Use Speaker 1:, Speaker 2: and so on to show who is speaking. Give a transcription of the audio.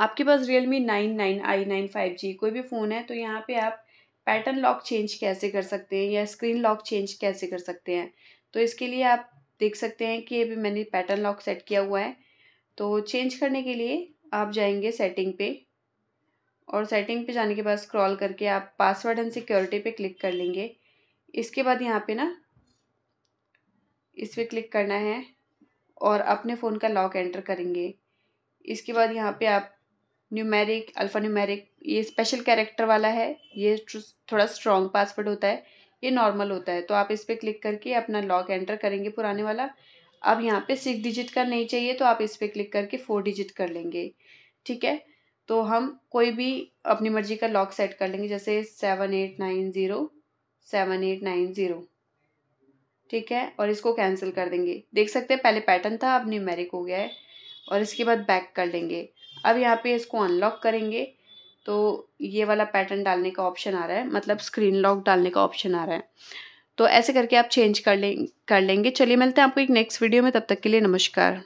Speaker 1: आपके पास Realme nine nine I nine five G कोई भी फ़ोन है तो यहाँ पे आप पैटर्न लॉक चेंज कैसे कर सकते हैं या स्क्रीन लॉक चेंज कैसे कर सकते हैं तो इसके लिए आप देख सकते हैं कि अभी मैंने पैटर्न लॉक सेट किया हुआ है तो चेंज करने के लिए आप जाएंगे सेटिंग पे और सेटिंग पे जाने के बाद स्क्रॉल करके आप पासवर्ड एंड सिक्योरिटी पे क्लिक कर लेंगे इसके बाद यहाँ पे ना इस पर क्लिक करना है और अपने फ़ोन का लॉक एंटर करेंगे इसके बाद यहाँ पे आप न्यूमेरिक अल्फ़ा न्यूमेरिक ये स्पेशल कैरेक्टर वाला है ये थोड़ा स्ट्रॉन्ग पासवर्ड होता है ये नॉर्मल होता है तो आप इस पर क्लिक करके अपना लॉक एंटर करेंगे पुराने वाला अब यहाँ पे सिक्स डिजिट का नहीं चाहिए तो आप इस पर क्लिक करके फोर डिजिट कर लेंगे ठीक है तो हम कोई भी अपनी मर्जी का लॉक सेट कर लेंगे जैसे seven eight nine zero seven eight nine zero ठीक है और इसको कैंसिल कर देंगे देख सकते हैं पहले पैटर्न था अब न्यूमेरिक हो गया है और इसके बाद बैक कर लेंगे अब यहाँ पे इसको अनलॉक करेंगे तो ये वाला पैटर्न डालने का ऑप्शन आ रहा है मतलब स्क्रीन लॉक डालने का ऑप्शन आ रहा है तो ऐसे करके आप चेंज कर लें कर लेंगे चलिए मिलते हैं आपको एक नेक्स्ट वीडियो में तब तक के लिए नमस्कार